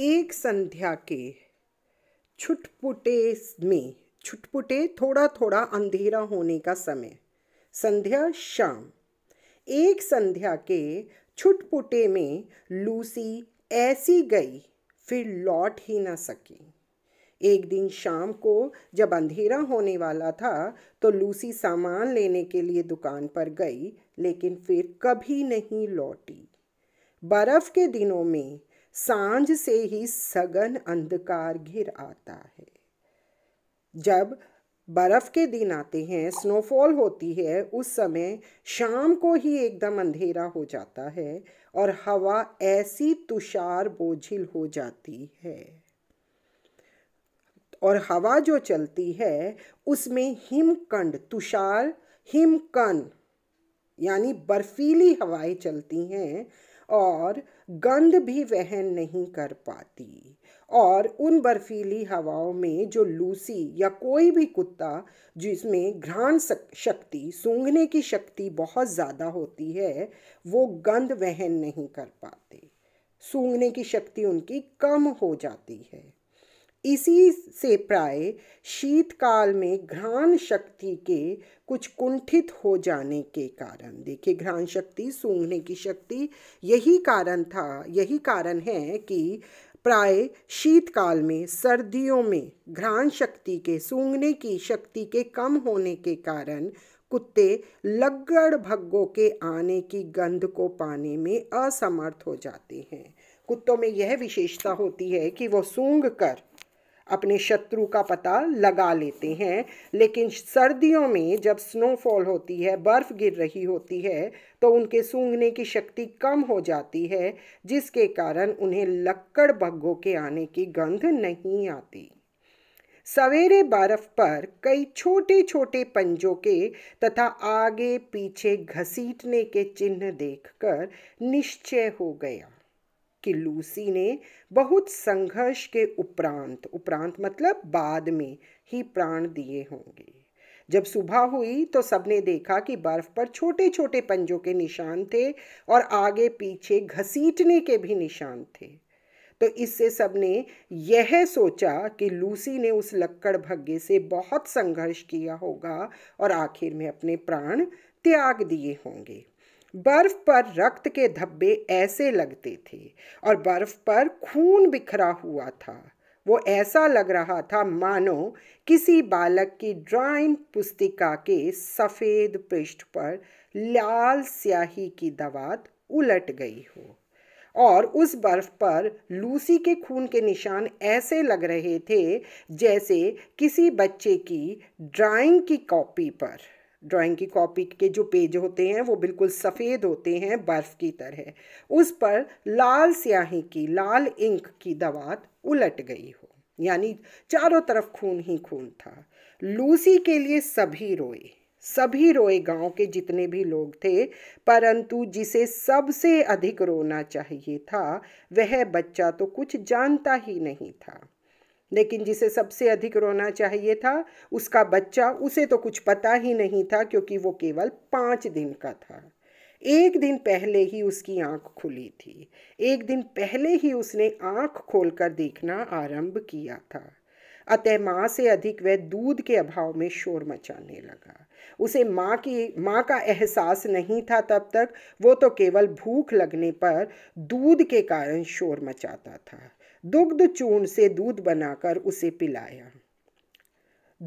एक संध्या के छुटपुटे में छुटपुटे थोड़ा थोड़ा अंधेरा होने का समय संध्या शाम एक संध्या के छुटपुटे में लूसी ऐसी गई फिर लौट ही ना सकी एक दिन शाम को जब अंधेरा होने वाला था तो लूसी सामान लेने के लिए दुकान पर गई लेकिन फिर कभी नहीं लौटी बर्फ़ के दिनों में सांझ से ही सघन अंधकार घिर आता है जब बर्फ़ के दिन आते हैं स्नोफॉल होती है उस समय शाम को ही एकदम अंधेरा हो जाता है और हवा ऐसी तुषार बोझिल हो जाती है और हवा जो चलती है उसमें हिमकंड तुषार हिमकन यानी बर्फीली हवाएं चलती हैं और गंध भी वहन नहीं कर पाती और उन बर्फीली हवाओं में जो लूसी या कोई भी कुत्ता जिसमें घ्राण शक्ति सूंघने की शक्ति बहुत ज़्यादा होती है वो गंध वहन नहीं कर पाते सूंघने की शक्ति उनकी कम हो जाती है इसी से प्राय शीतकाल में घ्राण शक्ति के कुछ कुंठित हो जाने के कारण देखिए घ्राण शक्ति सूंघने की शक्ति यही कारण था यही कारण है कि प्राय शीतकाल में सर्दियों में घ्राण शक्ति के सूंघने की शक्ति के कम होने के कारण कुत्ते लगड़ भग्गों के आने की गंध को पाने में असमर्थ हो जाते हैं कुत्तों में यह विशेषता होती है कि वो सूंघ कर अपने शत्रु का पता लगा लेते हैं लेकिन सर्दियों में जब स्नोफॉल होती है बर्फ़ गिर रही होती है तो उनके सूंघने की शक्ति कम हो जाती है जिसके कारण उन्हें लक्कड़ बग्घों के आने की गंध नहीं आती सवेरे बर्फ पर कई छोटे छोटे पंजों के तथा आगे पीछे घसीटने के चिन्ह देखकर निश्चय हो गया कि लूसी ने बहुत संघर्ष के उपरांत उपरांत मतलब बाद में ही प्राण दिए होंगे जब सुबह हुई तो सबने देखा कि बर्फ पर छोटे छोटे पंजों के निशान थे और आगे पीछे घसीटने के भी निशान थे तो इससे सबने यह सोचा कि लूसी ने उस लक्कड़ भग्गे से बहुत संघर्ष किया होगा और आखिर में अपने प्राण त्याग दिए होंगे बर्फ पर रक्त के धब्बे ऐसे लगते थे और बर्फ पर खून बिखरा हुआ था वो ऐसा लग रहा था मानो किसी बालक की ड्राइंग पुस्तिका के सफ़ेद पृष्ठ पर लाल स्याही की दवात उलट गई हो और उस बर्फ पर लूसी के खून के निशान ऐसे लग रहे थे जैसे किसी बच्चे की ड्राइंग की कॉपी पर ड्राइंग की कॉपी के जो पेज होते हैं वो बिल्कुल सफ़ेद होते हैं बर्फ़ की तरह उस पर लाल स्याही की लाल इंक की दवात उलट गई हो यानी चारों तरफ खून ही खून था लूसी के लिए सभी रोए सभी रोए गांव के जितने भी लोग थे परंतु जिसे सबसे अधिक रोना चाहिए था वह बच्चा तो कुछ जानता ही नहीं था लेकिन जिसे सबसे अधिक रोना चाहिए था उसका बच्चा उसे तो कुछ पता ही नहीं था क्योंकि वो केवल पाँच दिन का था एक दिन पहले ही उसकी आंख खुली थी एक दिन पहले ही उसने आंख खोलकर देखना आरंभ किया था अतः माँ से अधिक वह दूध के अभाव में शोर मचाने लगा उसे माँ की माँ का एहसास नहीं था तब तक वो तो केवल भूख लगने पर दूध के कारण शोर मचाता था दुग्ध चूर्ण से दूध बनाकर उसे पिलाया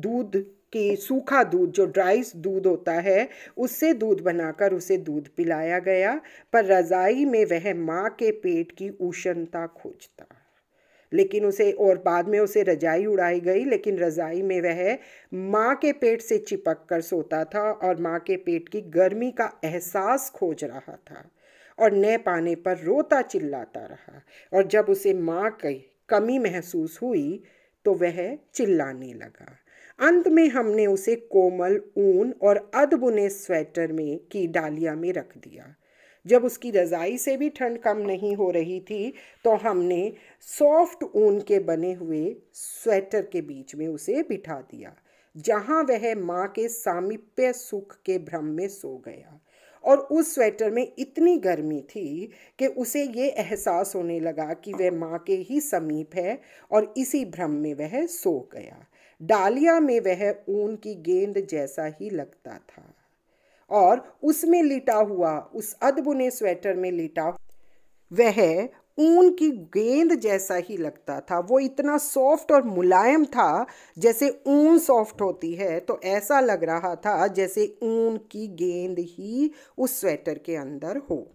दूध के सूखा दूध जो ड्राई दूध होता है उससे दूध बनाकर उसे दूध पिलाया गया पर रज़ाई में वह माँ के पेट की उष्णता खोजता लेकिन उसे और बाद में उसे रजाई उड़ाई गई लेकिन रजाई में वह माँ के पेट से चिपक कर सोता था और माँ के पेट की गर्मी का एहसास खोज रहा था और न पाने पर रोता चिल्लाता रहा और जब उसे माँ की कमी महसूस हुई तो वह चिल्लाने लगा अंत में हमने उसे कोमल ऊन और अदबुने स्वेटर में की डालिया में रख दिया जब उसकी रज़ाई से भी ठंड कम नहीं हो रही थी तो हमने सॉफ्ट ऊन के बने हुए स्वेटर के बीच में उसे बिठा दिया जहाँ वह माँ के सामीप्य सुख के भ्रम में सो गया और उस स्वेटर में इतनी गर्मी थी कि उसे ये एहसास होने लगा कि वह माँ के ही समीप है और इसी भ्रम में वह सो गया डालिया में वह ऊन की गेंद जैसा ही लगता था और उसमें लिटा हुआ उस अदबुने स्वेटर में लिटा वह ऊन की गेंद जैसा ही लगता था वो इतना सॉफ्ट और मुलायम था जैसे ऊन सॉफ्ट होती है तो ऐसा लग रहा था जैसे ऊन की गेंद ही उस स्वेटर के अंदर हो